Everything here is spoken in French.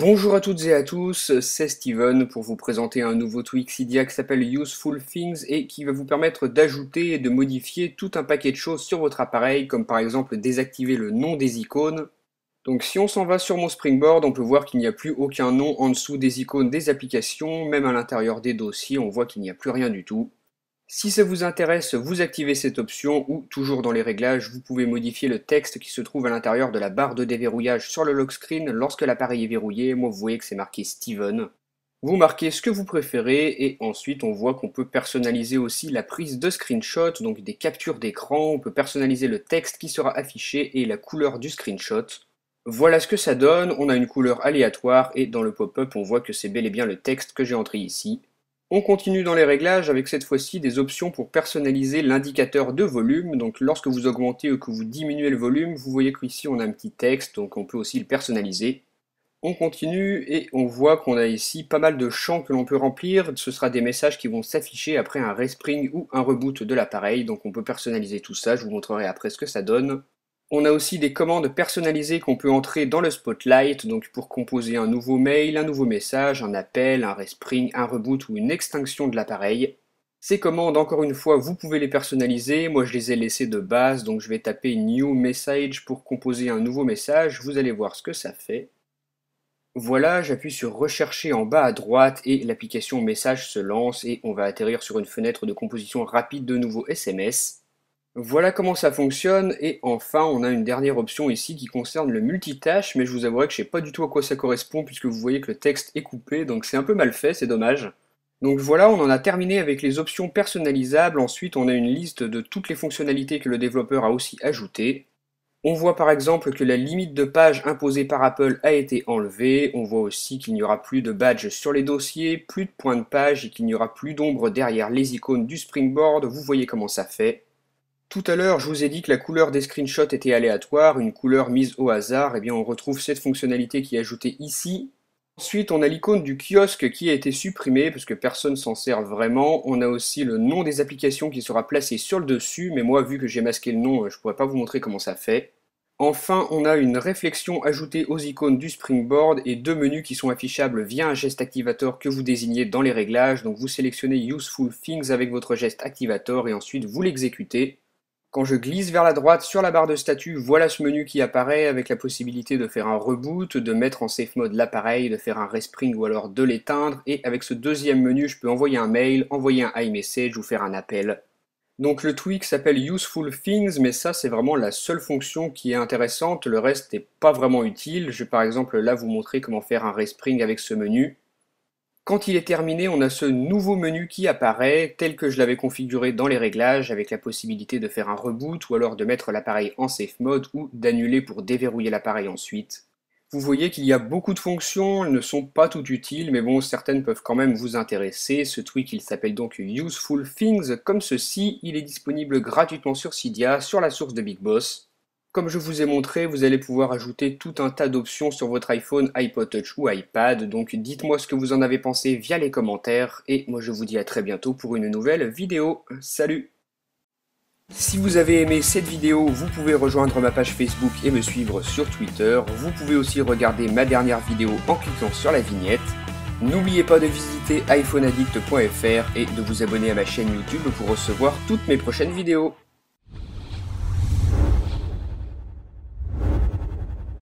Bonjour à toutes et à tous, c'est Steven pour vous présenter un nouveau Twixidia qui s'appelle Useful Things et qui va vous permettre d'ajouter et de modifier tout un paquet de choses sur votre appareil, comme par exemple désactiver le nom des icônes. Donc si on s'en va sur mon Springboard, on peut voir qu'il n'y a plus aucun nom en dessous des icônes des applications, même à l'intérieur des dossiers, on voit qu'il n'y a plus rien du tout. Si ça vous intéresse, vous activez cette option ou toujours dans les réglages, vous pouvez modifier le texte qui se trouve à l'intérieur de la barre de déverrouillage sur le lock screen lorsque l'appareil est verrouillé. Moi, vous voyez que c'est marqué Steven. Vous marquez ce que vous préférez et ensuite on voit qu'on peut personnaliser aussi la prise de screenshot, donc des captures d'écran, on peut personnaliser le texte qui sera affiché et la couleur du screenshot. Voilà ce que ça donne, on a une couleur aléatoire et dans le pop-up on voit que c'est bel et bien le texte que j'ai entré ici. On continue dans les réglages avec cette fois-ci des options pour personnaliser l'indicateur de volume. Donc lorsque vous augmentez ou que vous diminuez le volume, vous voyez qu'ici on a un petit texte, donc on peut aussi le personnaliser. On continue et on voit qu'on a ici pas mal de champs que l'on peut remplir. Ce sera des messages qui vont s'afficher après un respring ou un reboot de l'appareil. Donc on peut personnaliser tout ça, je vous montrerai après ce que ça donne. On a aussi des commandes personnalisées qu'on peut entrer dans le Spotlight, donc pour composer un nouveau mail, un nouveau message, un appel, un respring, un reboot ou une extinction de l'appareil. Ces commandes, encore une fois, vous pouvez les personnaliser. Moi, je les ai laissées de base, donc je vais taper New Message pour composer un nouveau message. Vous allez voir ce que ça fait. Voilà, j'appuie sur Rechercher en bas à droite et l'application Message se lance et on va atterrir sur une fenêtre de composition rapide de nouveaux SMS. Voilà comment ça fonctionne et enfin on a une dernière option ici qui concerne le multitâche mais je vous avouerai que je sais pas du tout à quoi ça correspond puisque vous voyez que le texte est coupé donc c'est un peu mal fait, c'est dommage. Donc voilà, on en a terminé avec les options personnalisables, ensuite on a une liste de toutes les fonctionnalités que le développeur a aussi ajoutées. On voit par exemple que la limite de page imposée par Apple a été enlevée, on voit aussi qu'il n'y aura plus de badge sur les dossiers, plus de points de page et qu'il n'y aura plus d'ombre derrière les icônes du Springboard, vous voyez comment ça fait. Tout à l'heure, je vous ai dit que la couleur des screenshots était aléatoire, une couleur mise au hasard, et eh bien on retrouve cette fonctionnalité qui est ajoutée ici. Ensuite, on a l'icône du kiosque qui a été supprimée parce que personne s'en sert vraiment. On a aussi le nom des applications qui sera placé sur le dessus, mais moi, vu que j'ai masqué le nom, euh, je ne pourrais pas vous montrer comment ça fait. Enfin, on a une réflexion ajoutée aux icônes du Springboard et deux menus qui sont affichables via un geste activateur que vous désignez dans les réglages. Donc vous sélectionnez Useful Things avec votre geste activateur et ensuite vous l'exécutez. Quand je glisse vers la droite sur la barre de statut, voilà ce menu qui apparaît avec la possibilité de faire un reboot, de mettre en safe mode l'appareil, de faire un respring ou alors de l'éteindre. Et avec ce deuxième menu, je peux envoyer un mail, envoyer un iMessage ou faire un appel. Donc le tweak s'appelle Useful Things, mais ça c'est vraiment la seule fonction qui est intéressante, le reste n'est pas vraiment utile. Je vais par exemple là vous montrer comment faire un respring avec ce menu. Quand il est terminé, on a ce nouveau menu qui apparaît tel que je l'avais configuré dans les réglages avec la possibilité de faire un reboot ou alors de mettre l'appareil en safe mode ou d'annuler pour déverrouiller l'appareil ensuite. Vous voyez qu'il y a beaucoup de fonctions, elles ne sont pas toutes utiles, mais bon, certaines peuvent quand même vous intéresser. Ce tweak, il s'appelle donc Useful Things, comme ceci, il est disponible gratuitement sur Cydia, sur la source de Big Boss. Comme je vous ai montré, vous allez pouvoir ajouter tout un tas d'options sur votre iPhone, iPod Touch ou iPad, donc dites-moi ce que vous en avez pensé via les commentaires, et moi je vous dis à très bientôt pour une nouvelle vidéo. Salut si vous avez aimé cette vidéo, vous pouvez rejoindre ma page Facebook et me suivre sur Twitter. Vous pouvez aussi regarder ma dernière vidéo en cliquant sur la vignette. N'oubliez pas de visiter iPhoneaddict.fr et de vous abonner à ma chaîne YouTube pour recevoir toutes mes prochaines vidéos.